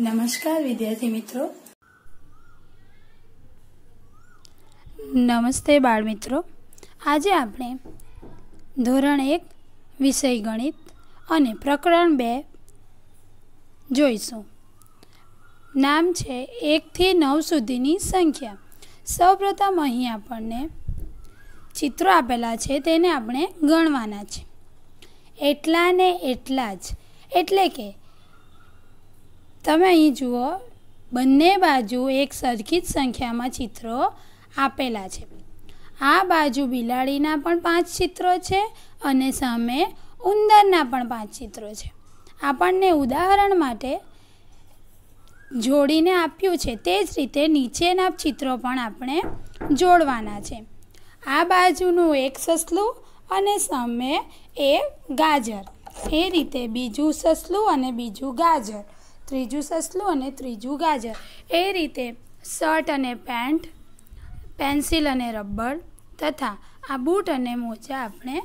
નમસ્કાર વિદ્યાર્થી મિત્રો નમસ્તે બાળ મિત્રો આજે આપણે ધોરણ એક વિષય ગણિત અને પ્રકરણ બે જોઈશું નામ છે એકથી નવ સુધીની સંખ્યા સૌપ્રથમ અહીં આપણને ચિત્રો આપેલા છે તેને આપણે ગણવાના છે એટલા ને એટલા જ એટલે કે તમે અહીં જુઓ બંને બાજુ એક સરખી જ સંખ્યામાં ચિત્રો આપેલા છે આ બાજુ બિલાડીના પણ પાંચ ચિત્રો છે અને સામે ઉંદરના પણ પાંચ ચિત્રો છે આપણને ઉદાહરણ માટે જોડીને આપ્યું છે તે જ રીતે નીચેના ચિત્રો પણ આપણે જોડવાના છે આ બાજુનું એક સસલું અને સામે એ ગાજર એ રીતે બીજું સસલું અને બીજું ગાજર ત્રીજું સસલું અને ત્રીજું ગાજર એ રીતે શર્ટ અને પેન્ટ પેન્સિલ અને રબર તથા આ બૂટ અને મોજા આપણે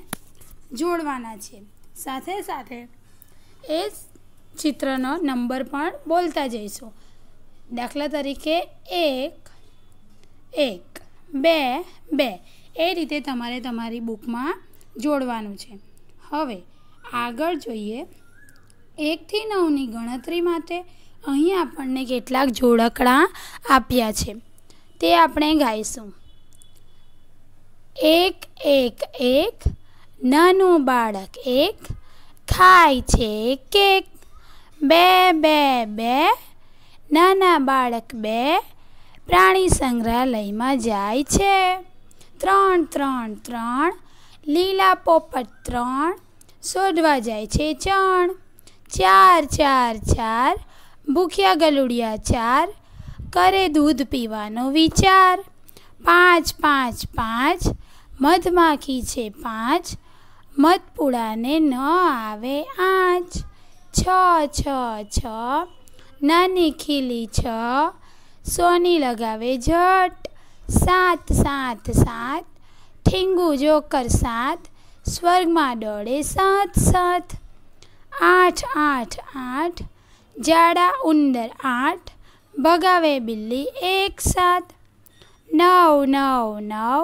જોડવાના છે સાથે સાથે એ ચિત્રનો નંબર પણ બોલતા જઈશું દાખલા તરીકે એક એક બે બે એ રીતે તમારે તમારી બુકમાં જોડવાનું છે હવે આગળ જોઈએ એકથી નવની ગણતરી માટે અહીં આપણને કેટલાક જોડકડા આપ્યા છે તે આપણે ગાઈશું એક એક એક નાનું બાળક એક ખાય છે કેક બે બે બે નાના બાળક બે પ્રાણી સંગ્રહાલયમાં જાય છે ત્રણ ત્રણ ત્રણ લીલા પોપટ ત્રણ શોધવા જાય છે ચણ ચાર ચાર ચાર ભૂખ્યા ગલુડિયા ચાર કરે દૂધ પીવાનો વિચાર પાંચ પાંચ પાંચ મધમાખી છે પાંચ મધપુડાને ન આવે આંચ છ છ છ નાની ખીલી છ સોની લગાવે ઝટ સાત સાત સાત ઠીંગુ જોકર સાત સ્વર્ગમાં દોડે સાત સાત આઠ આઠ આઠ જાડા ઉંદર આઠ ભગાવે બિલ્લી એક સાત નવ નવ નવ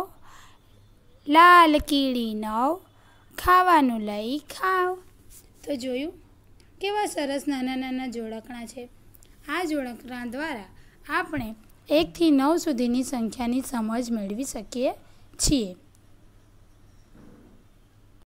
લાલ કીડી નવ ખાવાનું લઈ ખાવ તો જોયું કેવા સરસ નાના નાના જોડકણા છે આ જોડકણા દ્વારા આપણે એકથી નવ સુધીની સંખ્યાની સમજ મેળવી શકીએ છીએ